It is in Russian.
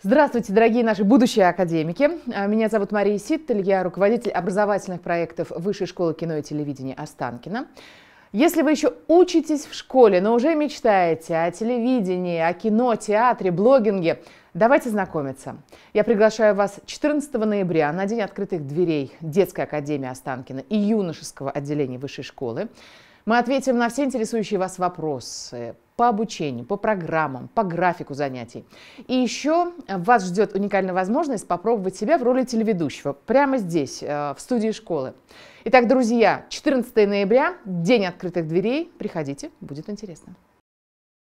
Здравствуйте, дорогие наши будущие академики. А, меня зовут Мария Ситтель, я руководитель образовательных проектов Высшей школы кино и телевидения Останкина. Если вы еще учитесь в школе, но уже мечтаете о телевидении, о кино, театре, блогинге, давайте знакомиться. Я приглашаю вас 14 ноября на День открытых дверей Детской академии Останкина и юношеского отделения высшей школы. Мы ответим на все интересующие вас вопросы по обучению, по программам, по графику занятий. И еще вас ждет уникальная возможность попробовать себя в роли телеведущего прямо здесь, э, в студии школы. Итак, друзья, 14 ноября, день открытых дверей. Приходите, будет интересно.